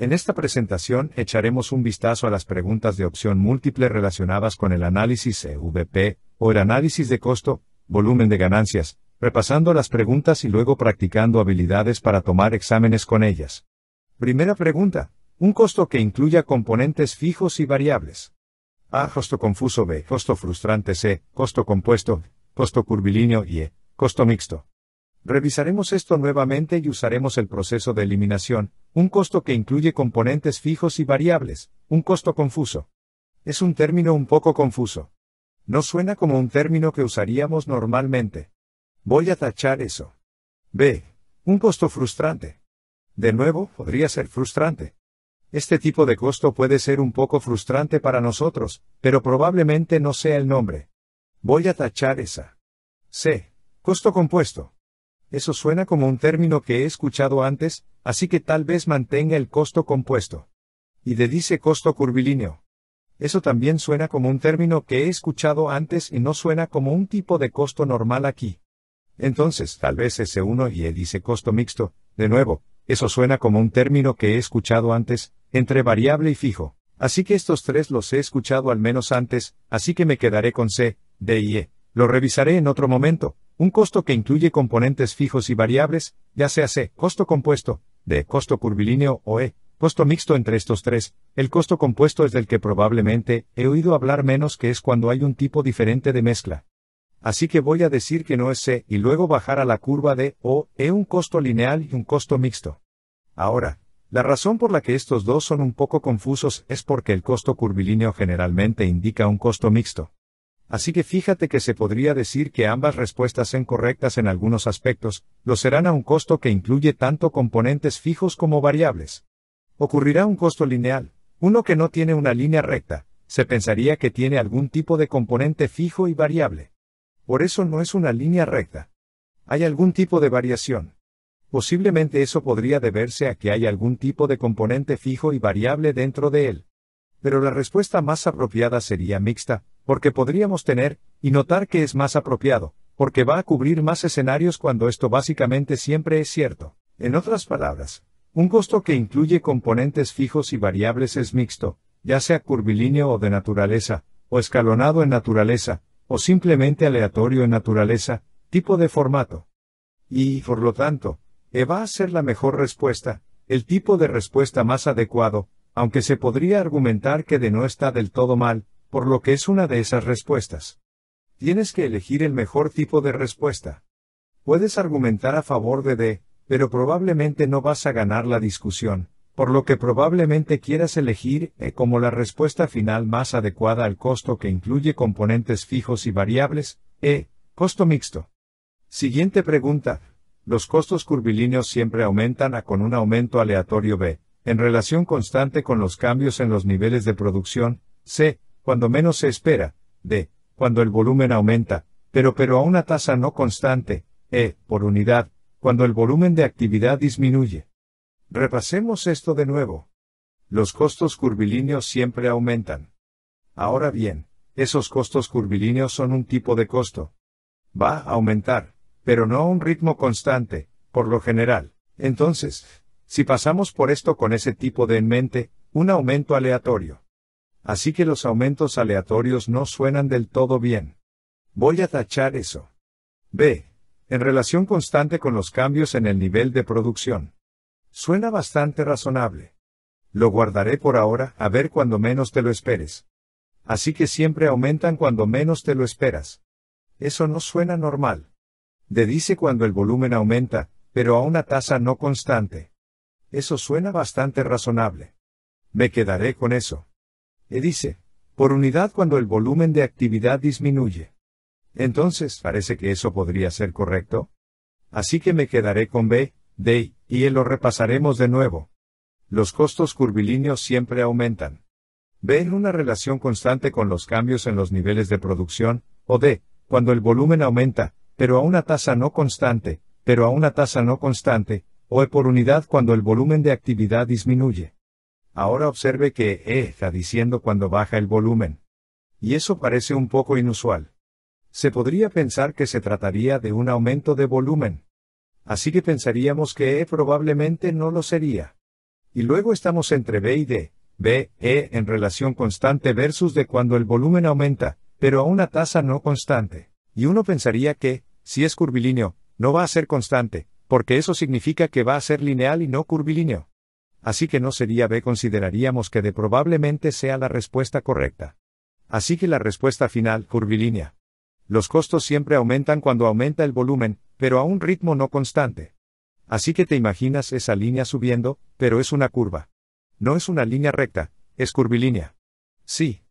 En esta presentación echaremos un vistazo a las preguntas de opción múltiple relacionadas con el análisis EVP, o el análisis de costo, volumen de ganancias, repasando las preguntas y luego practicando habilidades para tomar exámenes con ellas. Primera pregunta. Un costo que incluya componentes fijos y variables. A. Costo confuso. B. Costo frustrante. C. Costo compuesto. Costo curvilíneo. Y E. Costo mixto. Revisaremos esto nuevamente y usaremos el proceso de eliminación, un costo que incluye componentes fijos y variables, un costo confuso. Es un término un poco confuso. No suena como un término que usaríamos normalmente. Voy a tachar eso. B. Un costo frustrante. De nuevo, podría ser frustrante. Este tipo de costo puede ser un poco frustrante para nosotros, pero probablemente no sea el nombre. Voy a tachar esa. C. Costo compuesto. Eso suena como un término que he escuchado antes, así que tal vez mantenga el costo compuesto. Y de dice costo curvilíneo. Eso también suena como un término que he escuchado antes y no suena como un tipo de costo normal aquí. Entonces, tal vez ese 1 y E dice costo mixto, de nuevo, eso suena como un término que he escuchado antes, entre variable y fijo. Así que estos tres los he escuchado al menos antes, así que me quedaré con C, D y E. Lo revisaré en otro momento, un costo que incluye componentes fijos y variables, ya sea C, costo compuesto, D, costo curvilíneo o E, costo mixto entre estos tres, el costo compuesto es del que probablemente he oído hablar menos que es cuando hay un tipo diferente de mezcla. Así que voy a decir que no es C y luego bajar a la curva de O, E un costo lineal y un costo mixto. Ahora, la razón por la que estos dos son un poco confusos es porque el costo curvilíneo generalmente indica un costo mixto. Así que fíjate que se podría decir que ambas respuestas son correctas en algunos aspectos, lo serán a un costo que incluye tanto componentes fijos como variables. Ocurrirá un costo lineal, uno que no tiene una línea recta, se pensaría que tiene algún tipo de componente fijo y variable. Por eso no es una línea recta. Hay algún tipo de variación. Posiblemente eso podría deberse a que hay algún tipo de componente fijo y variable dentro de él. Pero la respuesta más apropiada sería mixta, porque podríamos tener, y notar que es más apropiado, porque va a cubrir más escenarios cuando esto básicamente siempre es cierto. En otras palabras, un costo que incluye componentes fijos y variables es mixto, ya sea curvilíneo o de naturaleza, o escalonado en naturaleza, o simplemente aleatorio en naturaleza, tipo de formato. Y, por lo tanto, E va a ser la mejor respuesta, el tipo de respuesta más adecuado, aunque se podría argumentar que de no está del todo mal, por lo que es una de esas respuestas. Tienes que elegir el mejor tipo de respuesta. Puedes argumentar a favor de D, pero probablemente no vas a ganar la discusión, por lo que probablemente quieras elegir E como la respuesta final más adecuada al costo que incluye componentes fijos y variables, E, costo mixto. Siguiente pregunta. Los costos curvilíneos siempre aumentan a con un aumento aleatorio B, en relación constante con los cambios en los niveles de producción, C, cuando menos se espera, D, cuando el volumen aumenta, pero pero a una tasa no constante, E, por unidad, cuando el volumen de actividad disminuye. Repasemos esto de nuevo. Los costos curvilíneos siempre aumentan. Ahora bien, esos costos curvilíneos son un tipo de costo. Va a aumentar, pero no a un ritmo constante, por lo general. Entonces, si pasamos por esto con ese tipo de en mente, un aumento aleatorio. Así que los aumentos aleatorios no suenan del todo bien. Voy a tachar eso. B. En relación constante con los cambios en el nivel de producción. Suena bastante razonable. Lo guardaré por ahora, a ver cuando menos te lo esperes. Así que siempre aumentan cuando menos te lo esperas. Eso no suena normal. De dice cuando el volumen aumenta, pero a una tasa no constante. Eso suena bastante razonable. Me quedaré con eso. E dice, por unidad cuando el volumen de actividad disminuye. Entonces, parece que eso podría ser correcto. Así que me quedaré con B, D, y E lo repasaremos de nuevo. Los costos curvilíneos siempre aumentan. B en una relación constante con los cambios en los niveles de producción, o D, cuando el volumen aumenta, pero a una tasa no constante, pero a una tasa no constante, o E por unidad cuando el volumen de actividad disminuye. Ahora observe que E está diciendo cuando baja el volumen. Y eso parece un poco inusual. Se podría pensar que se trataría de un aumento de volumen. Así que pensaríamos que E probablemente no lo sería. Y luego estamos entre B y D, B, E en relación constante versus de cuando el volumen aumenta, pero a una tasa no constante. Y uno pensaría que, si es curvilíneo, no va a ser constante, porque eso significa que va a ser lineal y no curvilíneo. Así que no sería B consideraríamos que de probablemente sea la respuesta correcta. Así que la respuesta final, curvilínea. Los costos siempre aumentan cuando aumenta el volumen, pero a un ritmo no constante. Así que te imaginas esa línea subiendo, pero es una curva. No es una línea recta, es curvilínea. Sí,